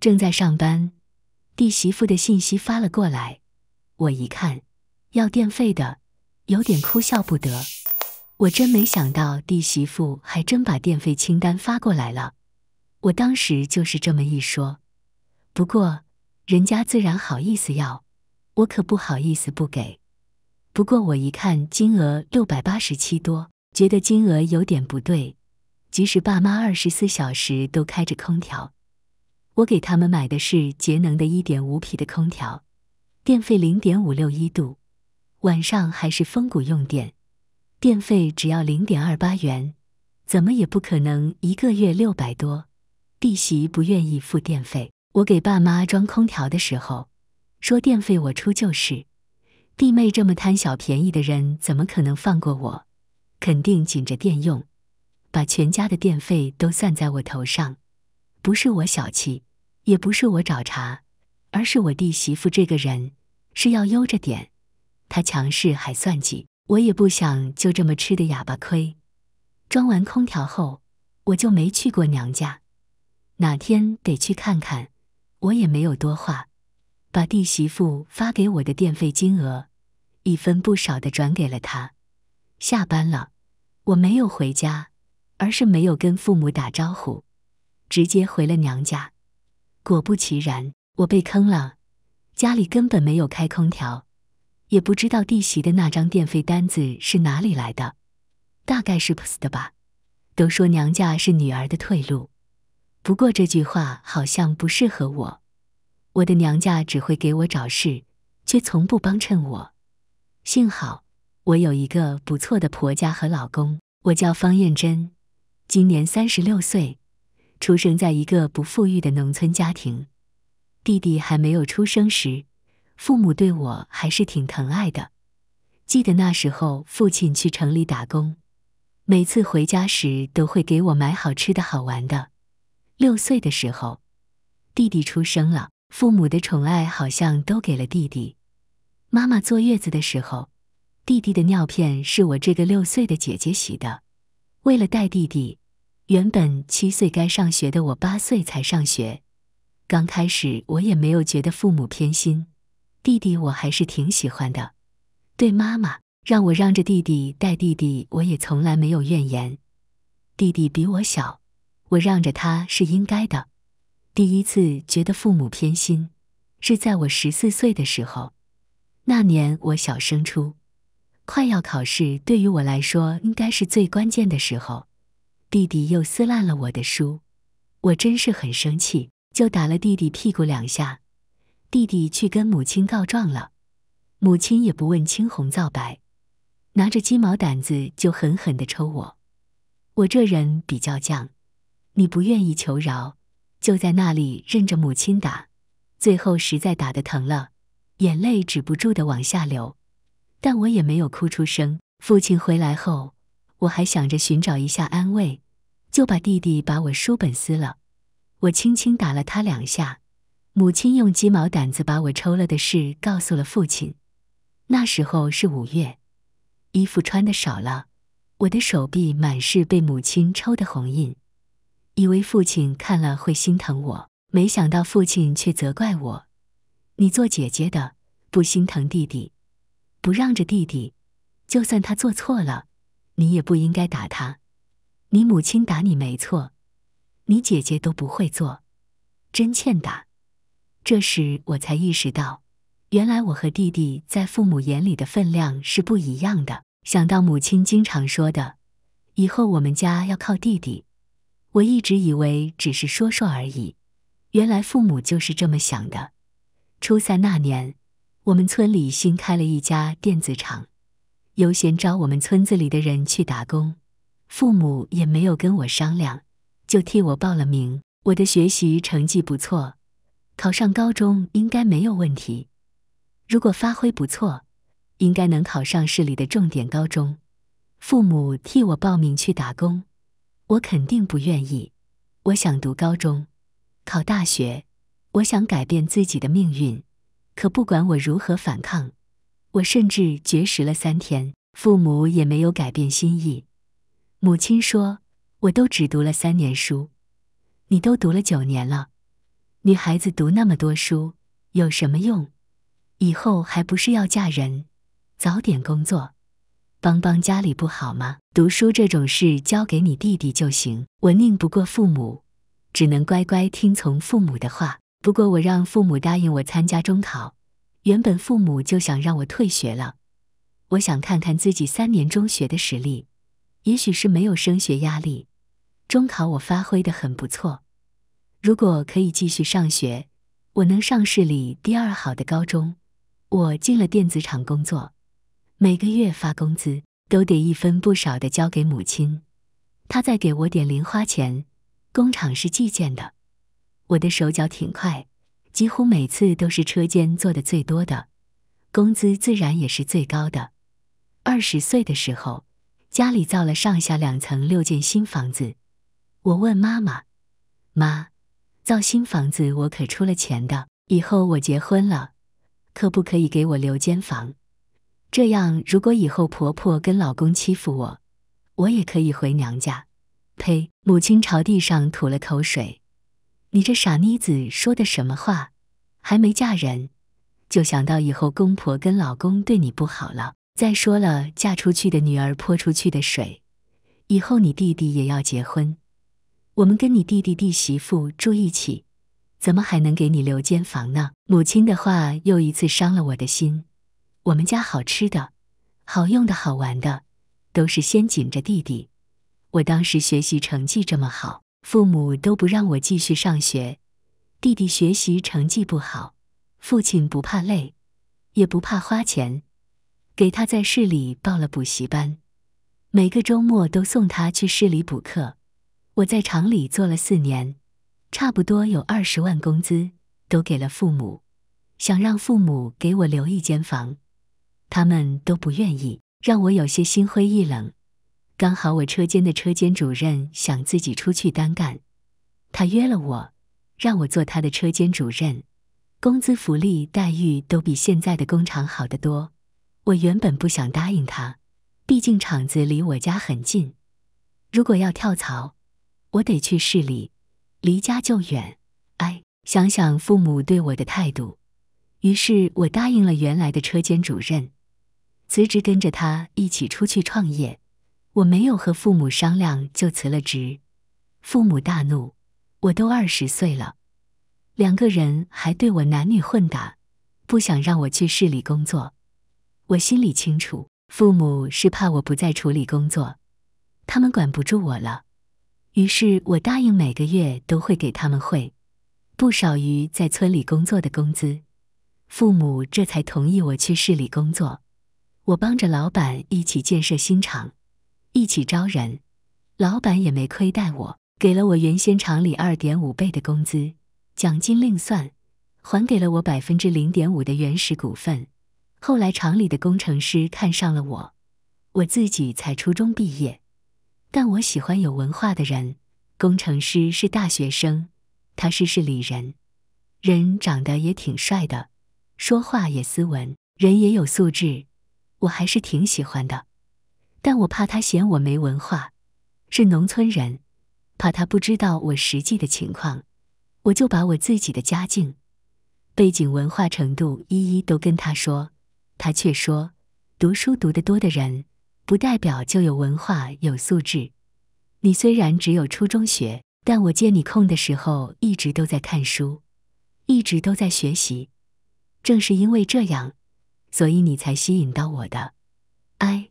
正在上班，弟媳妇的信息发了过来，我一看要电费的，有点哭笑不得。我真没想到弟媳妇还真把电费清单发过来了，我当时就是这么一说。不过人家自然好意思要，我可不好意思不给。不过我一看金额六百八十七多，觉得金额有点不对。即使爸妈二十四小时都开着空调。我给他们买的是节能的1.5匹的空调，电费0.56一度，晚上还是风谷用电，电费只要0.28元，怎么也不可能一个月六百多。弟媳不愿意付电费，我给爸妈装空调的时候，说电费我出就是。弟妹这么贪小便宜的人，怎么可能放过我？肯定紧着电用，把全家的电费都算在我头上，不是我小气。也不是我找茬，而是我弟媳妇这个人是要悠着点，她强势还算计我，也不想就这么吃的哑巴亏。装完空调后，我就没去过娘家，哪天得去看看。我也没有多话，把弟媳妇发给我的电费金额一分不少的转给了他。下班了，我没有回家，而是没有跟父母打招呼，直接回了娘家。果不其然，我被坑了。家里根本没有开空调，也不知道弟媳的那张电费单子是哪里来的，大概是 p s 的吧。都说娘家是女儿的退路，不过这句话好像不适合我。我的娘家只会给我找事，却从不帮衬我。幸好我有一个不错的婆家和老公。我叫方艳珍，今年三十六岁。出生在一个不富裕的农村家庭，弟弟还没有出生时，父母对我还是挺疼爱的。记得那时候，父亲去城里打工，每次回家时都会给我买好吃的好玩的。六岁的时候，弟弟出生了，父母的宠爱好像都给了弟弟。妈妈坐月子的时候，弟弟的尿片是我这个六岁的姐姐洗的。为了带弟弟。原本七岁该上学的我，八岁才上学。刚开始我也没有觉得父母偏心，弟弟我还是挺喜欢的。对妈妈让我让着弟弟带弟弟，我也从来没有怨言。弟弟比我小，我让着他是应该的。第一次觉得父母偏心，是在我十四岁的时候。那年我小升初，快要考试，对于我来说应该是最关键的时候。弟弟又撕烂了我的书，我真是很生气，就打了弟弟屁股两下。弟弟去跟母亲告状了，母亲也不问青红皂白，拿着鸡毛掸子就狠狠地抽我。我这人比较犟，你不愿意求饶，就在那里任着母亲打。最后实在打得疼了，眼泪止不住的往下流，但我也没有哭出声。父亲回来后。我还想着寻找一下安慰，就把弟弟把我书本撕了。我轻轻打了他两下。母亲用鸡毛掸子把我抽了的事告诉了父亲。那时候是五月，衣服穿的少了，我的手臂满是被母亲抽的红印。以为父亲看了会心疼我，没想到父亲却责怪我：“你做姐姐的，不心疼弟弟，不让着弟弟，就算他做错了。”你也不应该打他，你母亲打你没错，你姐姐都不会做，真欠打。这时我才意识到，原来我和弟弟在父母眼里的分量是不一样的。想到母亲经常说的“以后我们家要靠弟弟”，我一直以为只是说说而已，原来父母就是这么想的。初三那年，我们村里新开了一家电子厂。悠闲找我们村子里的人去打工，父母也没有跟我商量，就替我报了名。我的学习成绩不错，考上高中应该没有问题。如果发挥不错，应该能考上市里的重点高中。父母替我报名去打工，我肯定不愿意。我想读高中，考大学，我想改变自己的命运。可不管我如何反抗。我甚至绝食了三天，父母也没有改变心意。母亲说：“我都只读了三年书，你都读了九年了，女孩子读那么多书有什么用？以后还不是要嫁人，早点工作，帮帮家里不好吗？读书这种事交给你弟弟就行。我宁不过父母，只能乖乖听从父母的话。不过我让父母答应我参加中考。”原本父母就想让我退学了，我想看看自己三年中学的实力，也许是没有升学压力。中考我发挥的很不错，如果可以继续上学，我能上市里第二好的高中。我进了电子厂工作，每个月发工资都得一分不少的交给母亲，她再给我点零花钱。工厂是计件的，我的手脚挺快。几乎每次都是车间做的最多的，工资自然也是最高的。二十岁的时候，家里造了上下两层六间新房子。我问妈妈：“妈，造新房子我可出了钱的，以后我结婚了，可不可以给我留间房？这样，如果以后婆婆跟老公欺负我，我也可以回娘家。”“呸！”母亲朝地上吐了口水。你这傻妮子说的什么话？还没嫁人，就想到以后公婆跟老公对你不好了。再说了，嫁出去的女儿泼出去的水，以后你弟弟也要结婚，我们跟你弟弟弟媳妇住一起，怎么还能给你留间房呢？母亲的话又一次伤了我的心。我们家好吃的、好用的、好玩的，都是先紧着弟弟。我当时学习成绩这么好。父母都不让我继续上学，弟弟学习成绩不好，父亲不怕累，也不怕花钱，给他在市里报了补习班，每个周末都送他去市里补课。我在厂里做了四年，差不多有二十万工资，都给了父母，想让父母给我留一间房，他们都不愿意，让我有些心灰意冷。刚好我车间的车间主任想自己出去单干，他约了我，让我做他的车间主任，工资福利待遇都比现在的工厂好得多。我原本不想答应他，毕竟厂子离我家很近，如果要跳槽，我得去市里，离家就远。哎，想想父母对我的态度，于是我答应了原来的车间主任，辞职跟着他一起出去创业。我没有和父母商量就辞了职，父母大怒。我都二十岁了，两个人还对我男女混打，不想让我去市里工作。我心里清楚，父母是怕我不再处理工作，他们管不住我了。于是我答应每个月都会给他们汇，不少于在村里工作的工资。父母这才同意我去市里工作。我帮着老板一起建设新厂。一起招人，老板也没亏待我，给了我原先厂里二点五倍的工资，奖金另算，还给了我百分之零点五的原始股份。后来厂里的工程师看上了我，我自己才初中毕业，但我喜欢有文化的人。工程师是大学生，他是市里人，人长得也挺帅的，说话也斯文，人也有素质，我还是挺喜欢的。但我怕他嫌我没文化，是农村人，怕他不知道我实际的情况，我就把我自己的家境、背景、文化程度一一都跟他说。他却说，读书读得多的人，不代表就有文化有素质。你虽然只有初中学，但我见你空的时候，一直都在看书，一直都在学习。正是因为这样，所以你才吸引到我的。哎。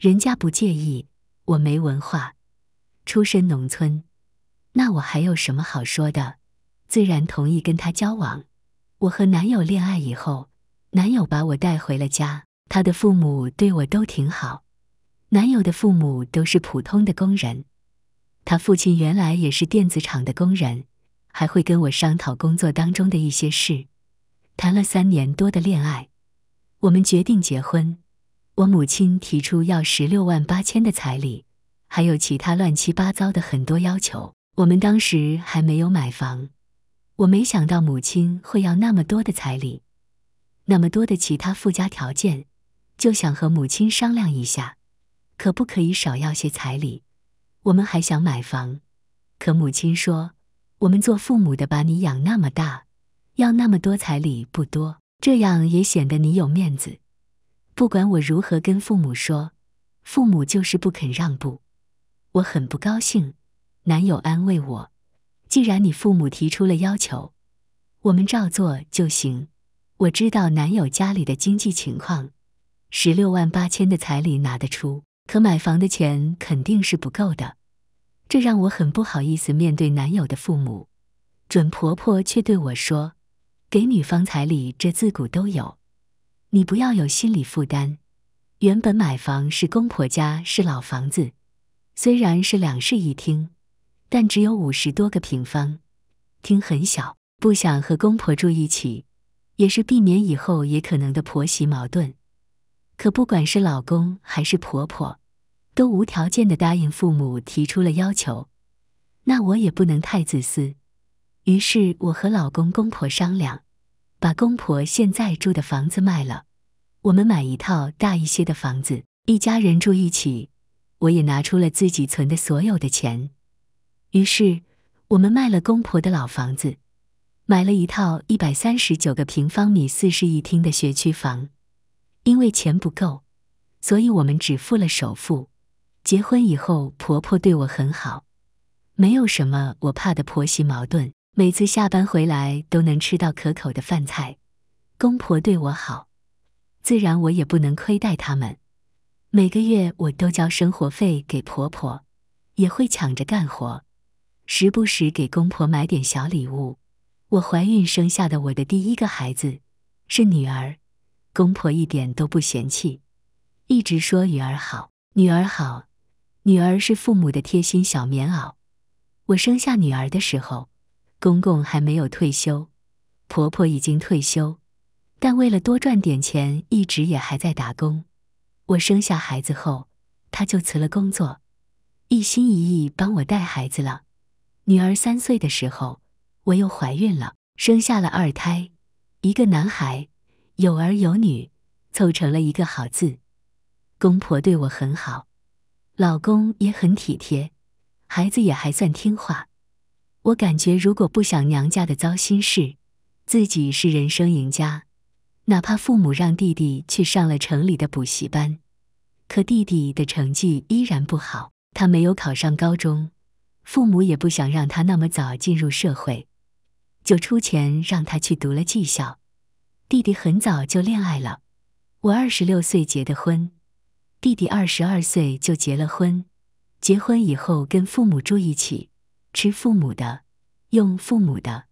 人家不介意，我没文化，出身农村，那我还有什么好说的？自然同意跟他交往。我和男友恋爱以后，男友把我带回了家，他的父母对我都挺好。男友的父母都是普通的工人，他父亲原来也是电子厂的工人，还会跟我商讨工作当中的一些事。谈了三年多的恋爱，我们决定结婚。我母亲提出要十六万八千的彩礼，还有其他乱七八糟的很多要求。我们当时还没有买房，我没想到母亲会要那么多的彩礼，那么多的其他附加条件，就想和母亲商量一下，可不可以少要些彩礼。我们还想买房，可母亲说，我们做父母的把你养那么大，要那么多彩礼不多，这样也显得你有面子。不管我如何跟父母说，父母就是不肯让步，我很不高兴。男友安慰我：“既然你父母提出了要求，我们照做就行。”我知道男友家里的经济情况，十六万八千的彩礼拿得出，可买房的钱肯定是不够的。这让我很不好意思面对男友的父母。准婆婆却对我说：“给女方彩礼，这自古都有。”你不要有心理负担。原本买房是公婆家，是老房子，虽然是两室一厅，但只有五十多个平方，厅很小，不想和公婆住一起，也是避免以后也可能的婆媳矛盾。可不管是老公还是婆婆，都无条件的答应父母提出了要求，那我也不能太自私。于是我和老公公婆商量。把公婆现在住的房子卖了，我们买一套大一些的房子，一家人住一起。我也拿出了自己存的所有的钱，于是我们卖了公婆的老房子，买了一套一百三十九个平方米四室一厅的学区房。因为钱不够，所以我们只付了首付。结婚以后，婆婆对我很好，没有什么我怕的婆媳矛盾。每次下班回来都能吃到可口的饭菜，公婆对我好，自然我也不能亏待他们。每个月我都交生活费给婆婆，也会抢着干活，时不时给公婆买点小礼物。我怀孕生下的我的第一个孩子是女儿，公婆一点都不嫌弃，一直说女儿好，女儿好，女儿是父母的贴心小棉袄。我生下女儿的时候。公公还没有退休，婆婆已经退休，但为了多赚点钱，一直也还在打工。我生下孩子后，她就辞了工作，一心一意帮我带孩子了。女儿三岁的时候，我又怀孕了，生下了二胎，一个男孩，有儿有女，凑成了一个好字。公婆对我很好，老公也很体贴，孩子也还算听话。我感觉，如果不想娘家的糟心事，自己是人生赢家。哪怕父母让弟弟去上了城里的补习班，可弟弟的成绩依然不好，他没有考上高中。父母也不想让他那么早进入社会，就出钱让他去读了技校。弟弟很早就恋爱了，我二十六岁结的婚，弟弟二十二岁就结了婚，结婚以后跟父母住一起。吃父母的，用父母的，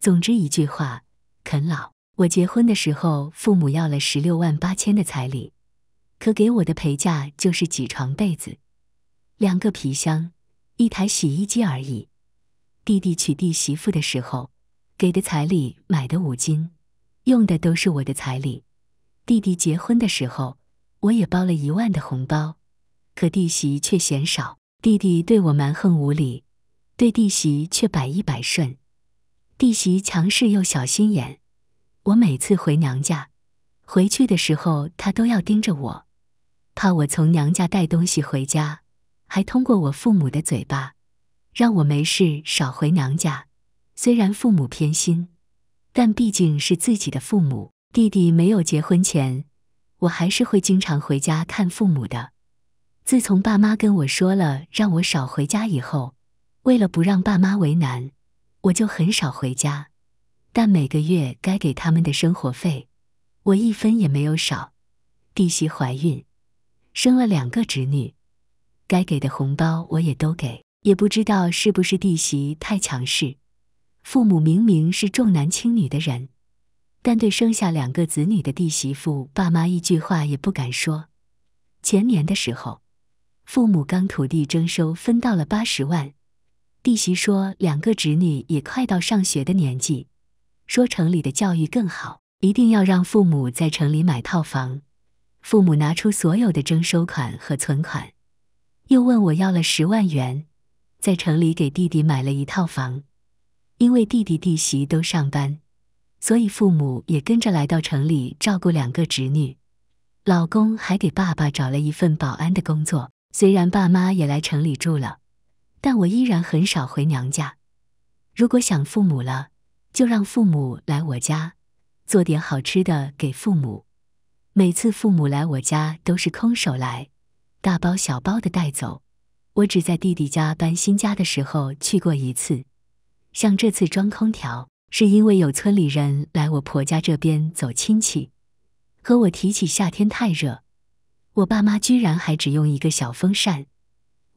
总之一句话，啃老。我结婚的时候，父母要了十六万八千的彩礼，可给我的陪嫁就是几床被子、两个皮箱、一台洗衣机而已。弟弟娶弟媳妇的时候，给的彩礼买的五金，用的都是我的彩礼。弟弟结婚的时候，我也包了一万的红包，可弟媳却嫌少。弟弟对我蛮横无理。对弟媳却百依百顺，弟媳强势又小心眼。我每次回娘家，回去的时候她都要盯着我，怕我从娘家带东西回家，还通过我父母的嘴巴让我没事少回娘家。虽然父母偏心，但毕竟是自己的父母。弟弟没有结婚前，我还是会经常回家看父母的。自从爸妈跟我说了让我少回家以后，为了不让爸妈为难，我就很少回家，但每个月该给他们的生活费，我一分也没有少。弟媳怀孕，生了两个侄女，该给的红包我也都给。也不知道是不是弟媳太强势，父母明明是重男轻女的人，但对生下两个子女的弟媳妇，爸妈一句话也不敢说。前年的时候，父母刚土地征收分到了八十万。弟媳说，两个侄女也快到上学的年纪，说城里的教育更好，一定要让父母在城里买套房。父母拿出所有的征收款和存款，又问我要了十万元，在城里给弟弟买了一套房。因为弟弟弟媳都上班，所以父母也跟着来到城里照顾两个侄女。老公还给爸爸找了一份保安的工作，虽然爸妈也来城里住了。但我依然很少回娘家。如果想父母了，就让父母来我家，做点好吃的给父母。每次父母来我家都是空手来，大包小包的带走。我只在弟弟家搬新家的时候去过一次。像这次装空调，是因为有村里人来我婆家这边走亲戚，和我提起夏天太热，我爸妈居然还只用一个小风扇，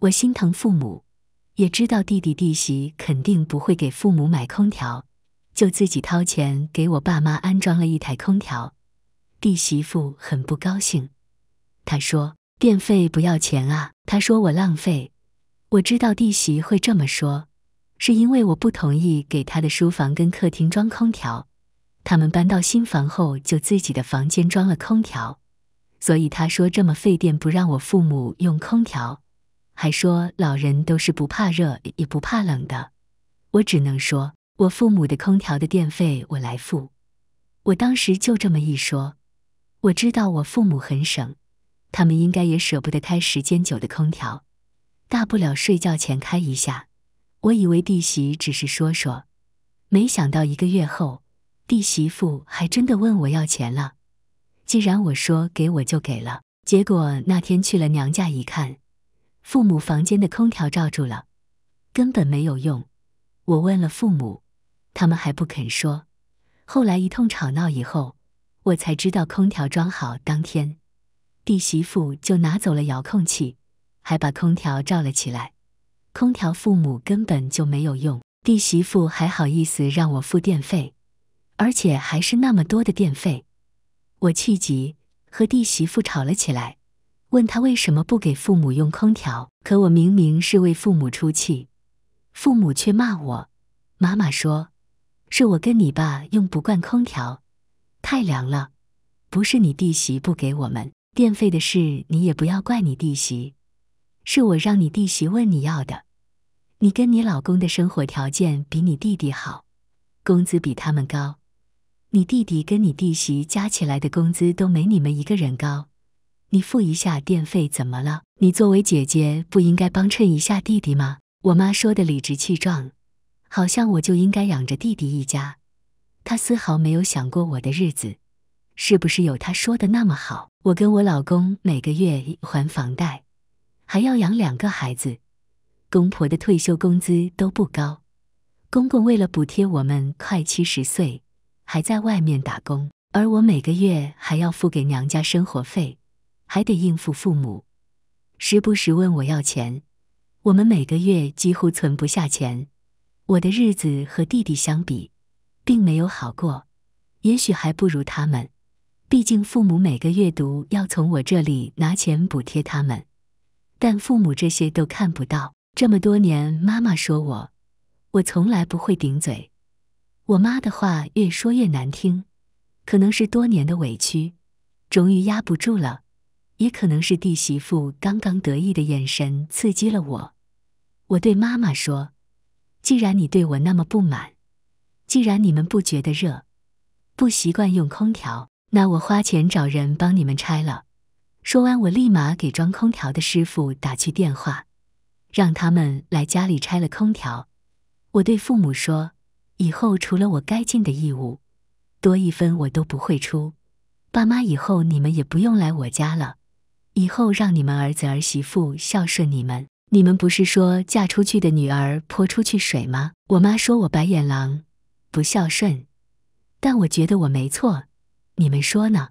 我心疼父母。也知道弟弟弟媳肯定不会给父母买空调，就自己掏钱给我爸妈安装了一台空调。弟媳妇很不高兴，她说电费不要钱啊。她说我浪费。我知道弟媳会这么说，是因为我不同意给她的书房跟客厅装空调。他们搬到新房后，就自己的房间装了空调，所以她说这么费电，不让我父母用空调。还说老人都是不怕热也不怕冷的，我只能说，我父母的空调的电费我来付。我当时就这么一说，我知道我父母很省，他们应该也舍不得开时间久的空调，大不了睡觉前开一下。我以为弟媳只是说说，没想到一个月后，弟媳妇还真的问我要钱了。既然我说给我就给了，结果那天去了娘家一看。父母房间的空调罩住了，根本没有用。我问了父母，他们还不肯说。后来一通吵闹以后，我才知道空调装好当天，弟媳妇就拿走了遥控器，还把空调罩了起来。空调父母根本就没有用，弟媳妇还好意思让我付电费，而且还是那么多的电费。我气急和弟媳妇吵了起来。问他为什么不给父母用空调？可我明明是为父母出气，父母却骂我。妈妈说：“是我跟你爸用不惯空调，太凉了，不是你弟媳不给我们电费的事，你也不要怪你弟媳。是我让你弟媳问你要的。你跟你老公的生活条件比你弟弟好，工资比他们高。你弟弟跟你弟媳加起来的工资都没你们一个人高。”你付一下电费怎么了？你作为姐姐不应该帮衬一下弟弟吗？我妈说的理直气壮，好像我就应该养着弟弟一家。她丝毫没有想过我的日子，是不是有她说的那么好？我跟我老公每个月还房贷，还要养两个孩子，公婆的退休工资都不高，公公为了补贴我们快七十岁，还在外面打工，而我每个月还要付给娘家生活费。还得应付父母，时不时问我要钱。我们每个月几乎存不下钱，我的日子和弟弟相比，并没有好过，也许还不如他们。毕竟父母每个月都要从我这里拿钱补贴他们，但父母这些都看不到。这么多年，妈妈说我，我从来不会顶嘴。我妈的话越说越难听，可能是多年的委屈，终于压不住了。也可能是弟媳妇刚刚得意的眼神刺激了我。我对妈妈说：“既然你对我那么不满，既然你们不觉得热，不习惯用空调，那我花钱找人帮你们拆了。”说完，我立马给装空调的师傅打去电话，让他们来家里拆了空调。我对父母说：“以后除了我该尽的义务，多一分我都不会出。爸妈，以后你们也不用来我家了。”以后让你们儿子儿媳妇孝顺你们，你们不是说嫁出去的女儿泼出去水吗？我妈说我白眼狼，不孝顺，但我觉得我没错，你们说呢？